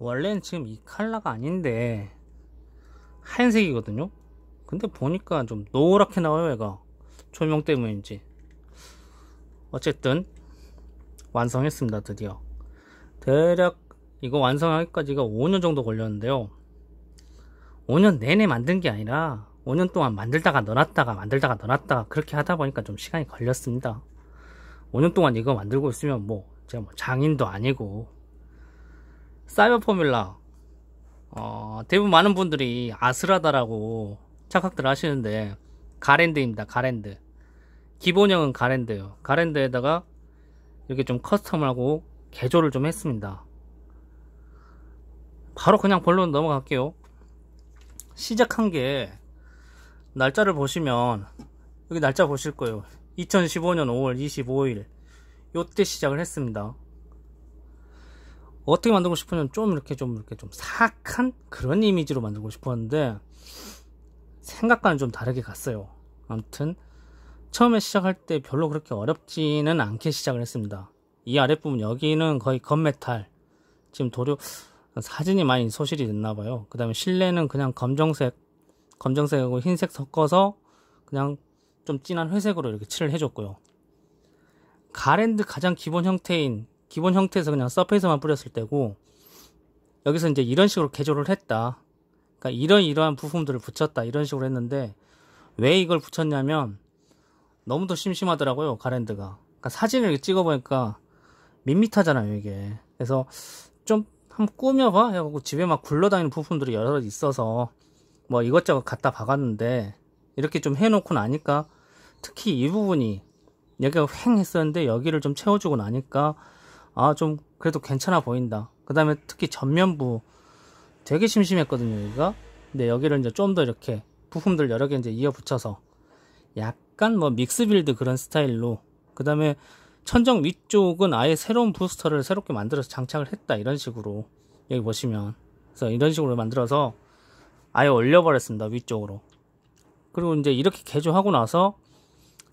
원래는 지금 이 컬러가 아닌데 하얀색이거든요 근데 보니까 좀 노랗게 나와요 얘가 조명 때문인지 어쨌든 완성했습니다 드디어 대략 이거 완성하기까지가 5년 정도 걸렸는데요 5년 내내 만든 게 아니라 5년 동안 만들다가 넣어놨다가 만들다가 넣어놨다가 그렇게 하다 보니까 좀 시간이 걸렸습니다 5년 동안 이거 만들고 있으면 뭐 제가 뭐 장인도 아니고 사이버 포뮬라 어, 대부분 많은 분들이 아스라다라고 착각들 하시는데 가랜드입니다 가랜드 기본형은 가랜드예요 가랜드에다가 이렇게 좀 커스텀하고 개조를 좀 했습니다 바로 그냥 본론 넘어갈게요 시작한 게 날짜를 보시면 여기 날짜 보실 거예요 2015년 5월 25일 요때 시작을 했습니다 어떻게 만들고 싶으면 좀 이렇게 좀 이렇게 좀 사악한 그런 이미지로 만들고 싶었는데 생각과는 좀 다르게 갔어요. 아무튼 처음에 시작할 때 별로 그렇게 어렵지는 않게 시작을 했습니다. 이 아랫부분 여기는 거의 건메탈 지금 도료 사진이 많이 소실이 됐나 봐요. 그 다음에 실내는 그냥 검정색 검정색하고 흰색 섞어서 그냥 좀 진한 회색으로 이렇게 칠을 해줬고요. 가랜드 가장 기본 형태인 기본 형태에서 그냥 서페이스만 뿌렸을 때고 여기서 이제 이런 식으로 개조를 했다. 그러니까 이런 이러한 부품들을 붙였다. 이런 식으로 했는데 왜 이걸 붙였냐면 너무도 심심하더라고요. 가랜드가. 그러니까 사진을 찍어보니까 밋밋하잖아요. 이게. 그래서 좀 한번 꾸며봐 해갖고 집에 막 굴러다니는 부품들이 여러 있어서 뭐 이것저것 갖다 박았는데 이렇게 좀 해놓고 나니까 특히 이 부분이 여기가 횡 했었는데 여기를 좀 채워주고 나니까 아좀 그래도 괜찮아 보인다 그 다음에 특히 전면부 되게 심심했거든요 여기가 근데 여기를 이제 좀 더 이렇게 부품들 여러 개 이제 이어 붙여서 약간 뭐 믹스 빌드 그런 스타일로 그 다음에 천정 위쪽은 아예 새로운 부스터를 새롭게 만들어서 장착을 했다 이런 식으로 여기 보시면 그래서 이런 식으로 만들어서 아예 올려버렸습니다 위쪽으로 그리고 이제 이렇게 개조하고 나서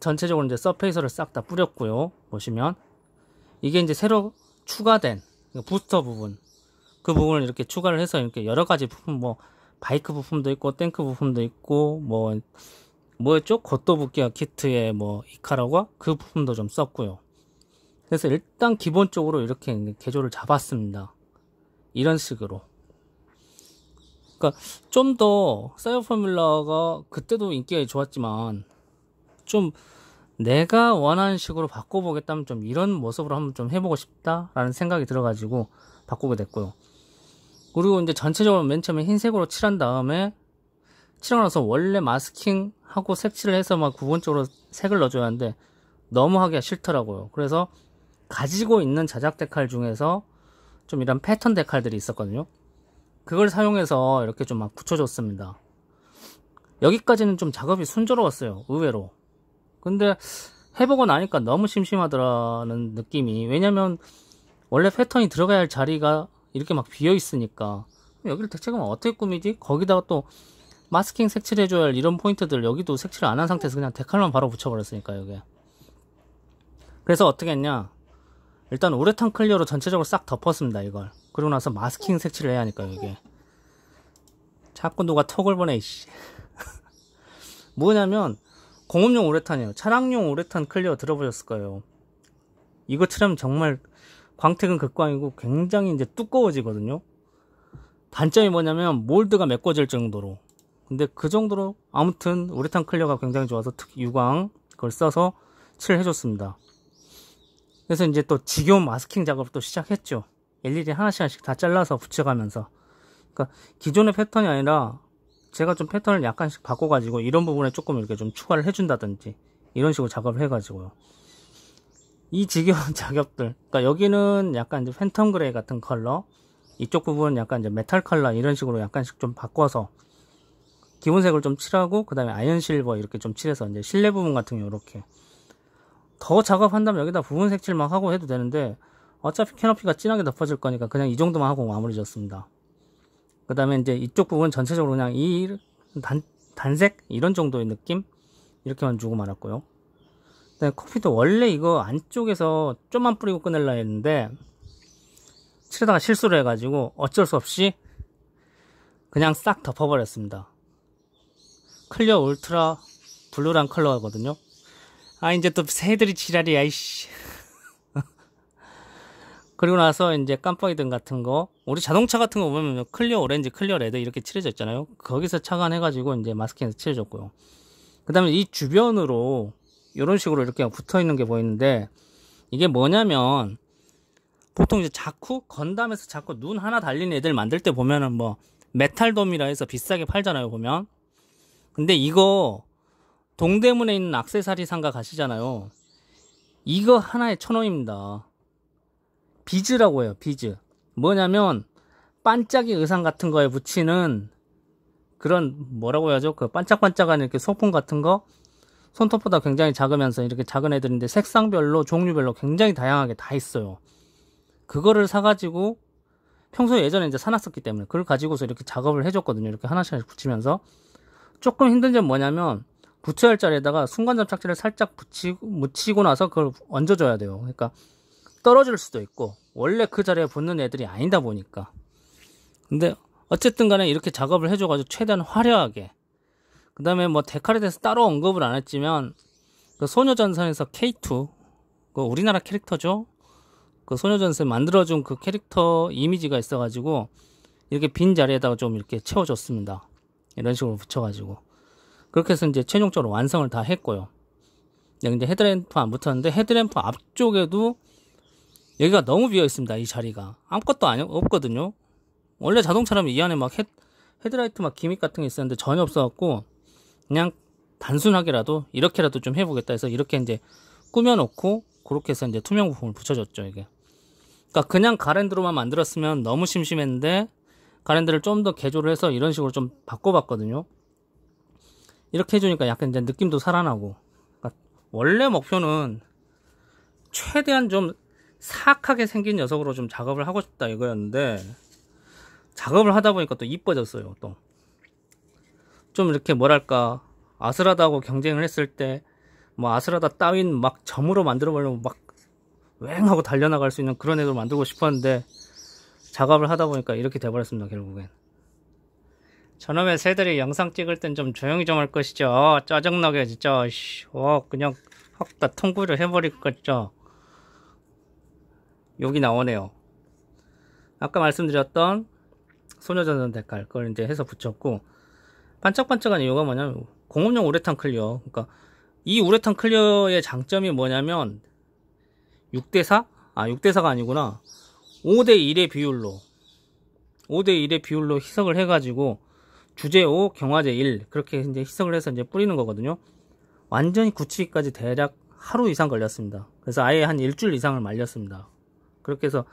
전체적으로 이제 서페이서를 싹 다 뿌렸고요 보시면 이게 이제 새로 추가된 그 부스터 부분 그 부분을 이렇게 추가를 해서 이렇게 여러 가지 부품 뭐 바이크 부품도 있고 탱크 부품도 있고 뭐 뭐였죠? 겉도 붓기와 키트에뭐이카라고그 부품도 좀 썼고요. 그래서 일단 기본적으로 이렇게 개조를 잡았습니다. 이런 식으로. 그러니까 좀 더 사이버 포뮬러가 그때도 인기가 좋았지만 좀 내가 원하는 식으로 바꿔보겠다면 좀 이런 모습으로 한번 좀 해보고 싶다라는 생각이 들어가지고 바꾸게 됐고요. 그리고 이제 전체적으로 맨 처음에 흰색으로 칠한 다음에 칠하고 나서 원래 마스킹하고 색칠을 해서 막 부분적으로 색을 넣어줘야 하는데 너무 하기가 싫더라고요. 그래서 가지고 있는 자작 데칼 중에서 좀 이런 패턴 데칼들이 있었거든요. 그걸 사용해서 이렇게 좀 막 붙여줬습니다. 여기까지는 좀 작업이 순조로웠어요. 의외로. 근데 해보고 나니까 너무 심심하더라는 느낌이 왜냐면 원래 패턴이 들어가야 할 자리가 이렇게 막 비어 있으니까 여기를 대체 가럼 어떻게 꾸미지? 거기다가 또 마스킹 색칠해줘야 할 이런 포인트들 여기도 색칠을 안 한 상태에서 그냥 데칼만 바로 붙여버렸으니까 여기 그래서 어떻게 했냐 일단 우레탄 클리어로 전체적으로 싹 덮었습니다 이걸 그러고 나서 마스킹 색칠을 해야 하니까 이게 자꾸 누가 턱을 보내 이씨 뭐냐면 공업용 우레탄이에요. 차량용 우레탄 클리어 들어보셨을 거예요. 이거 칠하면 정말 광택은 극광이고 굉장히 이제 두꺼워지거든요. 단점이 뭐냐면 몰드가 메꿔질 정도로. 근데 그 정도로 아무튼 우레탄 클리어가 굉장히 좋아서 특히 유광 그걸 써서 칠을 해줬습니다. 그래서 이제 또 지교 마스킹 작업도 시작했죠. 일일이 하나씩 하나씩 다 잘라서 붙여가면서. 그러니까 기존의 패턴이 아니라 제가 좀 패턴을 약간씩 바꿔가지고 이런 부분에 조금 이렇게 좀 추가를 해준다든지 이런 식으로 작업을 해가지고요. 이 지겨운 작업들. 그러니까 여기는 약간 이제 팬텀 그레이 같은 컬러, 이쪽 부분은 약간 이제 메탈 컬러 이런 식으로 약간씩 좀 바꿔서 기본색을 좀 칠하고 그 다음에 아연 실버 이렇게 좀 칠해서 이제 실내 부분 같은 경우 이렇게 더 작업한다면 여기다 부분 색칠만 하고 해도 되는데 어차피 캐노피가 진하게 덮어질 거니까 그냥 이 정도만 하고 마무리 졌습니다. 그 다음에 이제 이쪽 부분 전체적으로 그냥 이 단, 단색 이런 정도의 느낌 이렇게만 주고 말았고요 네, 커피도 원래 이거 안쪽에서 좀만 뿌리고 꺼낼라 했는데 칠하다가 실수를 해가지고 어쩔 수 없이 그냥 싹 덮어버렸습니다 클리어 울트라 블루랑 컬러거든요 아 이제 또 새들이 지랄이야 이씨 그리고 나서 이제 깜빡이 등 같은 거 우리 자동차 같은 거 보면 클리어 오렌지 클리어 레드 이렇게 칠해져 있잖아요 거기서 착안해 가지고 이제 마스킹에서 칠해졌고요 그 다음에 이 주변으로 이런 식으로 이렇게 붙어 있는 게 보이는데 이게 뭐냐면 보통 이제 자꾸 건담에서 자꾸 눈 하나 달린 애들 만들 때 보면은 뭐 메탈돔이라 해서 비싸게 팔잖아요 보면 근데 이거 동대문에 있는 악세사리 상가 가시잖아요 이거 하나에 천 원입니다 비즈라고 해요. 비즈. 뭐냐면 반짝이 의상 같은 거에 붙이는 그런 뭐라고 해야죠? 그 반짝반짝한 이렇게 소품 같은 거 손톱보다 굉장히 작으면서 이렇게 작은 애들인데 색상별로 종류별로 굉장히 다양하게 다 있어요. 그거를 사가지고 평소에 예전에 이제 사놨었기 때문에 그걸 가지고서 이렇게 작업을 해줬거든요. 이렇게 하나씩 하나씩 붙이면서 조금 힘든 점은 뭐냐면 붙여야 할 자리에다가 순간 접착제를 살짝 붙이고 묻히고 나서 그걸 얹어줘야 돼요. 그러니까 떨어질 수도 있고 원래 그 자리에 붙는 애들이 아니다 보니까 근데 어쨌든 간에 이렇게 작업을 해줘가지고 최대한 화려하게 그 다음에 뭐 데칼에 대해서 따로 언급을 안 했지만 그 소녀전선에서 K2 그 우리나라 캐릭터죠 그 소녀전선 만들어준 그 캐릭터 이미지가 있어가지고 이렇게 빈 자리에다가 좀 이렇게 채워줬습니다 이런 식으로 붙여가지고 그렇게 해서 이제 최종적으로 완성을 다 했고요 이제 헤드램프 안 붙었는데 헤드램프 앞쪽에도 여기가 너무 비어 있습니다. 이 자리가 아무것도 아니, 없거든요. 원래 자동차라면 이 안에 막 헤, 헤드라이트 막 기믹 같은 게 있었는데 전혀 없어갖고 그냥 단순하게라도 이렇게라도 좀 해보겠다 해서 이렇게 이제 꾸며놓고 그렇게 해서 이제 투명 부품을 붙여줬죠 이게. 그러니까 그냥 가랜드로만 만들었으면 너무 심심했는데 가랜드를 좀 더 개조를 해서 이런 식으로 좀 바꿔봤거든요. 이렇게 해주니까 약간 이제 느낌도 살아나고. 그러니까 원래 목표는 최대한 좀 사악하게 생긴 녀석으로 좀 작업을 하고 싶다 이거였는데 작업을 하다 보니까 또 이뻐졌어요 또좀 이렇게 뭐랄까 아슬하다고 경쟁을 했을 때 뭐 아슬하다 따윈 막 점으로 만들어 보려면 막 왱하고 달려나갈 수 있는 그런 애도 만들고 싶었는데 작업을 하다 보니까 이렇게 돼버렸습니다 결국엔 저놈의 새들이 영상 찍을 땐 좀 조용히 좀 할 것이죠 짜증나게 진짜 씨, 어, 그냥 확 다 통구를 해버릴 것죠 여기 나오네요 아까 말씀드렸던 소녀전선 대칼 그걸 이제 해서 붙였고 반짝반짝한 이유가 뭐냐면 공업용 우레탄 클리어 그러니까 이 우레탄 클리어의 장점이 뭐냐면 6대4? 아 6대4가 아니구나 5대1의 비율로 5대1의 비율로 희석을 해가지고 주제 5, 경화제 1 그렇게 이제 희석을 해서 이제 뿌리는 거거든요 완전히 굳히기까지 대략 하루 이상 걸렸습니다 그래서 아예 한 일주일 이상을 말렸습니다 그렇게 해서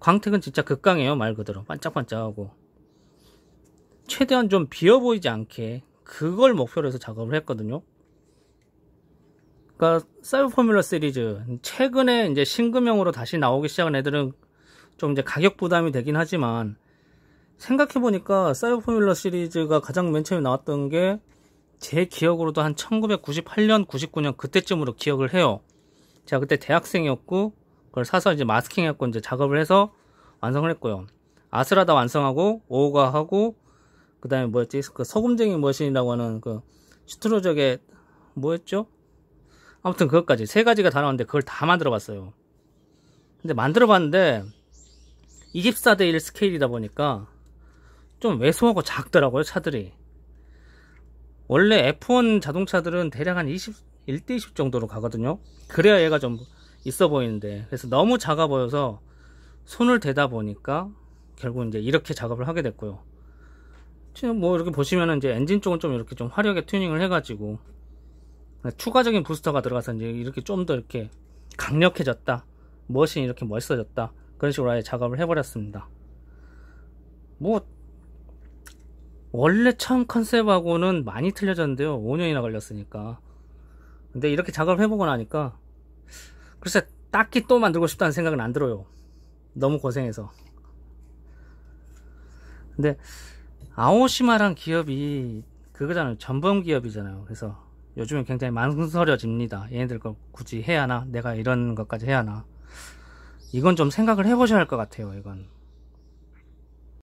광택은 진짜 극강해요 말 그대로 반짝반짝하고 최대한 좀 비어 보이지 않게 그걸 목표로 해서 작업을 했거든요 그러니까 사이버 포뮬러 시리즈 최근에 이제 신금형으로 다시 나오기 시작한 애들은 좀 이제 가격 부담이 되긴 하지만 생각해보니까 사이버 포뮬러 시리즈가 가장 맨 처음에 나왔던 게 제 기억으로도 한 1998년, 99년 그때쯤으로 기억을 해요. 제가 그때 대학생이었고 그걸 사서 이제 마스킹해갖고 이제 작업을 해서 완성을 했고요. 아스라다 완성하고 오우가 하고 그 다음에 뭐였지 그 소금쟁이 머신이라고 하는 그 슈트로적의 뭐였죠? 아무튼 그것까지 세 가지가 다 나왔는데 그걸 다 만들어 봤어요. 근데 만들어 봤는데 24대 1 스케일이다 보니까 좀 왜소하고 작더라고요 차들이 원래 F1 자동차들은 대략 한 21대 20 정도로 가거든요 그래야 얘가 좀 있어 보이는데 그래서 너무 작아 보여서 손을 대다 보니까 결국 이제 이렇게 작업을 하게 됐고요. 지금 뭐 이렇게 보시면은 이제 엔진 쪽은 좀 이렇게 좀 화려하게 튜닝을 해가지고 추가적인 부스터가 들어가서 이제 이렇게 좀 더 이렇게 강력해졌다. 멋이 이렇게 멋있어졌다. 그런 식으로 아예 작업을 해버렸습니다. 뭐 원래 처음 컨셉하고는 많이 틀려졌는데요. 5년이나 걸렸으니까. 근데 이렇게 작업을 해보고 나니까 글쎄 딱히 또 만들고 싶다는 생각은 안 들어요 너무 고생해서 근데 아오시마란 기업이 그거잖아요 전범 기업이잖아요 그래서 요즘은 굉장히 망설여집니다 얘네들 거 굳이 해야 하나 내가 이런 것까지 해야 하나 이건 좀 생각을 해보셔야 할 것 같아요 이건